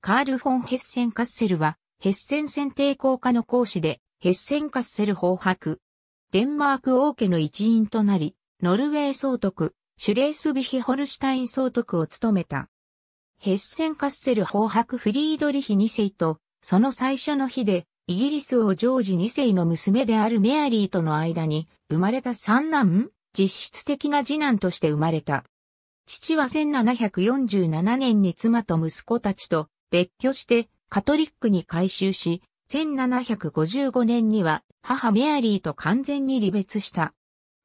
カール・フォン・ヘッセン・カッセルは、ヘッセン選定校科の講師で、ヘッセン・カッセル法博。デンマーク王家の一員となり、ノルウェー総督、シュレースビヒ・ホルシュタイン総督を務めた。ヘッセン・カッセル法博フリードリヒ2世と、その最初の日で、イギリス王ジョージ2世の娘であるメアリーとの間に、生まれた三男実質的な次男として生まれた。父は1747年に妻と息子たちと別居してカトリックに改修し、1755年には母メアリーと完全に離別した。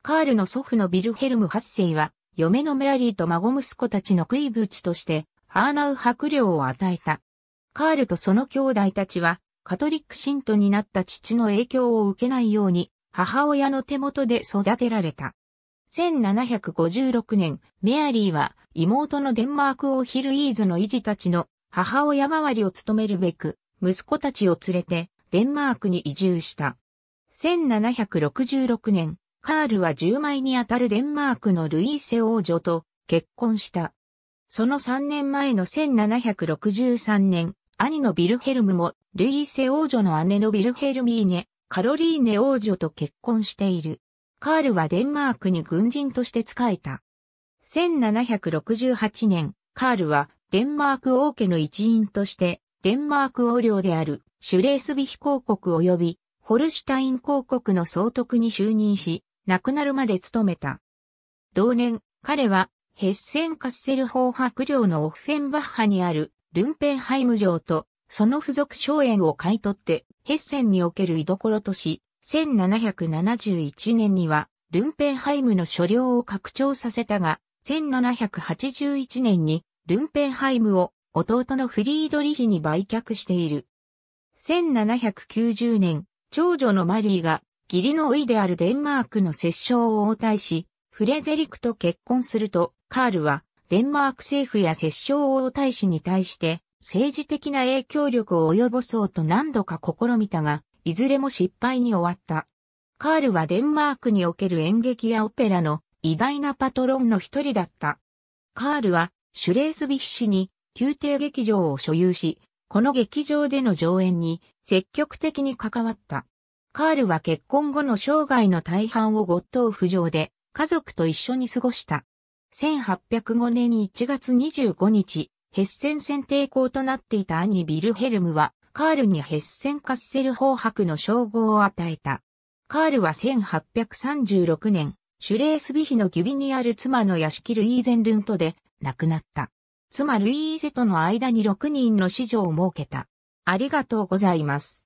カールの祖父のビルヘルム8世は、嫁のメアリーと孫息子たちの食いぶちとして、ハーナウ伯領を与えた。カールとその兄弟たちは、カトリック信徒になった父の影響を受けないように、母親の手元で育てられた。1756年、メアリーは妹のデンマーク王ヒルイーズの維持たちの母親代わりを務めるべく、息子たちを連れて、デンマークに移住した。1766年、カールは10枚にあたるデンマークのルイーセ王女と結婚した。その3年前の1763年、兄のビルヘルムもルイーセ王女の姉のビルヘルミーネ、カロリーネ王女と結婚している。カールはデンマークに軍人として仕えた。1768年、カールはデンマーク王家の一員として、デンマーク王領であるシュレースビヒ公国及びホルシュタイン公国の総督に就任し、亡くなるまで務めた。同年、彼はヘッセンカッセル法白領のオフェンバッハにあるルンペンハイム城とその付属荘園を買い取ってヘッセンにおける居所とし、1771年にはルンペンハイムの所領を拡張させたが、1781年にルンペンハイムを弟のフリードリヒに売却している。1790年、長女のマリーが義理のいであるデンマークの摂政を応対し、フレゼリクと結婚すると、カールはデンマーク政府や摂政王対しに対して政治的な影響力を及ぼそうと何度か試みたが、いずれも失敗に終わった。カールはデンマークにおける演劇やオペラの偉大なパトロンの一人だった。カールはシュレースビッシに宮廷劇場を所有し、この劇場での上演に積極的に関わった。カールは結婚後の生涯の大半をゴッドーフ上で家族と一緒に過ごした。1805年1月25日、ヘッセン選定校となっていた兄ビルヘルムは、カールにヘッセンカッセル法白の称号を与えた。カールは1836年、シュレースビヒのギビニアル妻の屋敷ルイーゼンルントで亡くなった。妻ルイーゼとの間に6人の子女を設けた。ありがとうございます。